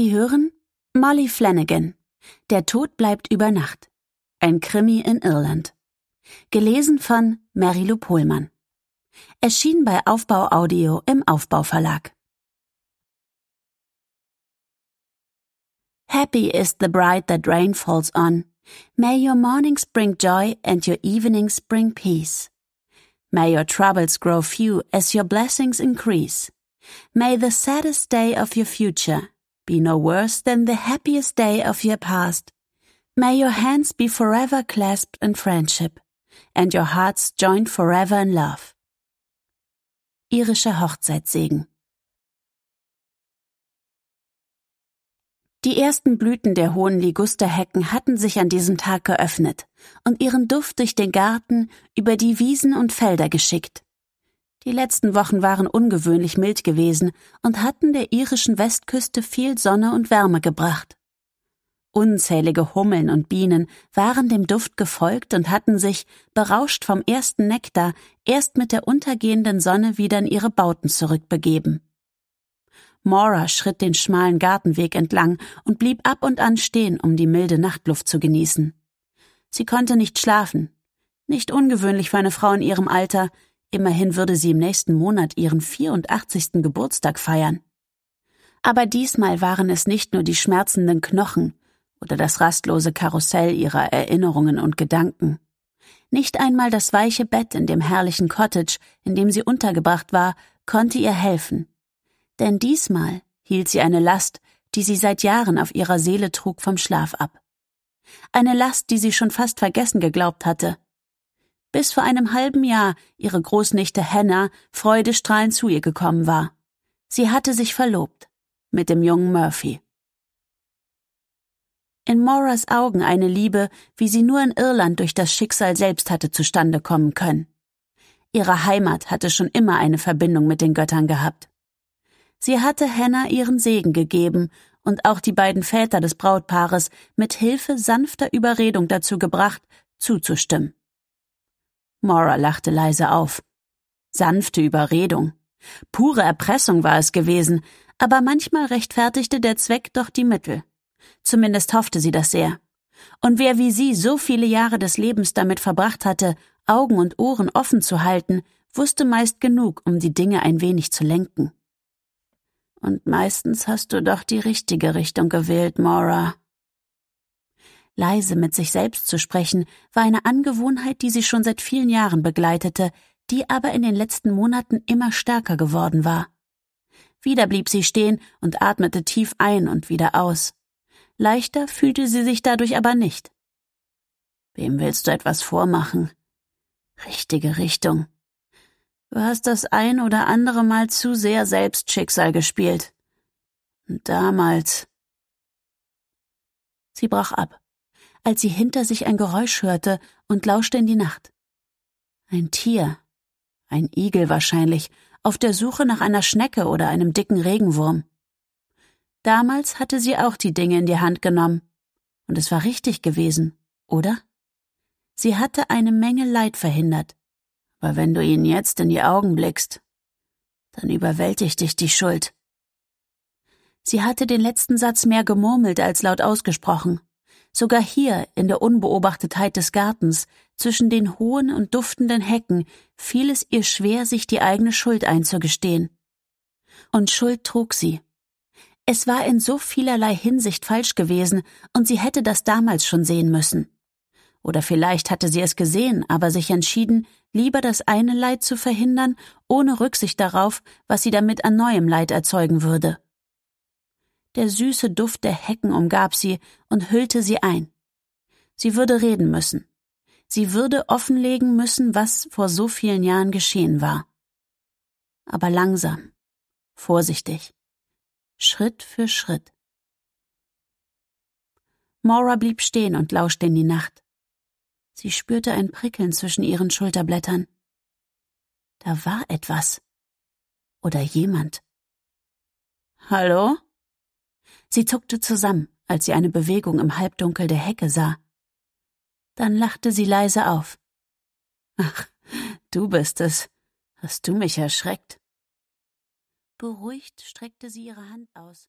Sie hören Molly Flanagan. Der Tod bleibt über Nacht. Ein Krimi in Irland. Gelesen von Mary Lou Pohlmann. Erschien bei Aufbau Audio im Aufbau Verlag. Happy is the bride that rain falls on. May your mornings bring joy and your evenings bring peace. May your troubles grow few as your blessings increase. May the saddest day of your future be no worse than the happiest day of your past. May your hands be forever clasped in friendship and your hearts joined forever in love. Irischer Hochzeitssegen. Die ersten Blüten der hohen Ligusterhecken hatten sich an diesem Tag geöffnet und ihren Duft durch den Garten, über die Wiesen und Felder geschickt. Die letzten Wochen waren ungewöhnlich mild gewesen und hatten der irischen Westküste viel Sonne und Wärme gebracht. Unzählige Hummeln und Bienen waren dem Duft gefolgt und hatten sich, berauscht vom ersten Nektar, erst mit der untergehenden Sonne wieder in ihre Bauten zurückbegeben. Mora schritt den schmalen Gartenweg entlang und blieb ab und an stehen, um die milde Nachtluft zu genießen. Sie konnte nicht schlafen. Nicht ungewöhnlich für eine Frau in ihrem Alter, Immerhin würde sie im nächsten Monat ihren 84. Geburtstag feiern. Aber diesmal waren es nicht nur die schmerzenden Knochen oder das rastlose Karussell ihrer Erinnerungen und Gedanken. Nicht einmal das weiche Bett in dem herrlichen Cottage, in dem sie untergebracht war, konnte ihr helfen. Denn diesmal hielt sie eine Last, die sie seit Jahren auf ihrer Seele trug vom Schlaf ab. Eine Last, die sie schon fast vergessen geglaubt hatte, bis vor einem halben Jahr ihre Großnichte Hannah freudestrahlend zu ihr gekommen war. Sie hatte sich verlobt mit dem jungen Murphy. In Moras Augen eine Liebe, wie sie nur in Irland durch das Schicksal selbst hatte zustande kommen können. Ihre Heimat hatte schon immer eine Verbindung mit den Göttern gehabt. Sie hatte Hannah ihren Segen gegeben und auch die beiden Väter des Brautpaares mit Hilfe sanfter Überredung dazu gebracht, zuzustimmen. Mora lachte leise auf. Sanfte Überredung. Pure Erpressung war es gewesen, aber manchmal rechtfertigte der Zweck doch die Mittel. Zumindest hoffte sie das sehr. Und wer wie sie so viele Jahre des Lebens damit verbracht hatte, Augen und Ohren offen zu halten, wusste meist genug, um die Dinge ein wenig zu lenken. Und meistens hast du doch die richtige Richtung gewählt, Mora, Leise mit sich selbst zu sprechen, war eine Angewohnheit, die sie schon seit vielen Jahren begleitete, die aber in den letzten Monaten immer stärker geworden war. Wieder blieb sie stehen und atmete tief ein und wieder aus. Leichter fühlte sie sich dadurch aber nicht. Wem willst du etwas vormachen? Richtige Richtung. Du hast das ein oder andere Mal zu sehr selbst Schicksal gespielt. Und damals. Sie brach ab als sie hinter sich ein Geräusch hörte und lauschte in die Nacht. Ein Tier, ein Igel wahrscheinlich, auf der Suche nach einer Schnecke oder einem dicken Regenwurm. Damals hatte sie auch die Dinge in die Hand genommen. Und es war richtig gewesen, oder? Sie hatte eine Menge Leid verhindert. Aber wenn du ihnen jetzt in die Augen blickst, dann überwältigt dich die Schuld. Sie hatte den letzten Satz mehr gemurmelt als laut ausgesprochen sogar hier in der Unbeobachtetheit des Gartens, zwischen den hohen und duftenden Hecken, fiel es ihr schwer, sich die eigene Schuld einzugestehen. Und Schuld trug sie. Es war in so vielerlei Hinsicht falsch gewesen, und sie hätte das damals schon sehen müssen. Oder vielleicht hatte sie es gesehen, aber sich entschieden, lieber das eine Leid zu verhindern, ohne Rücksicht darauf, was sie damit an neuem Leid erzeugen würde. Der süße Duft der Hecken umgab sie und hüllte sie ein. Sie würde reden müssen. Sie würde offenlegen müssen, was vor so vielen Jahren geschehen war. Aber langsam, vorsichtig, Schritt für Schritt. Maura blieb stehen und lauschte in die Nacht. Sie spürte ein Prickeln zwischen ihren Schulterblättern. Da war etwas. Oder jemand. Hallo? Sie zuckte zusammen, als sie eine Bewegung im Halbdunkel der Hecke sah. Dann lachte sie leise auf. Ach, du bist es. Hast du mich erschreckt? Beruhigt streckte sie ihre Hand aus.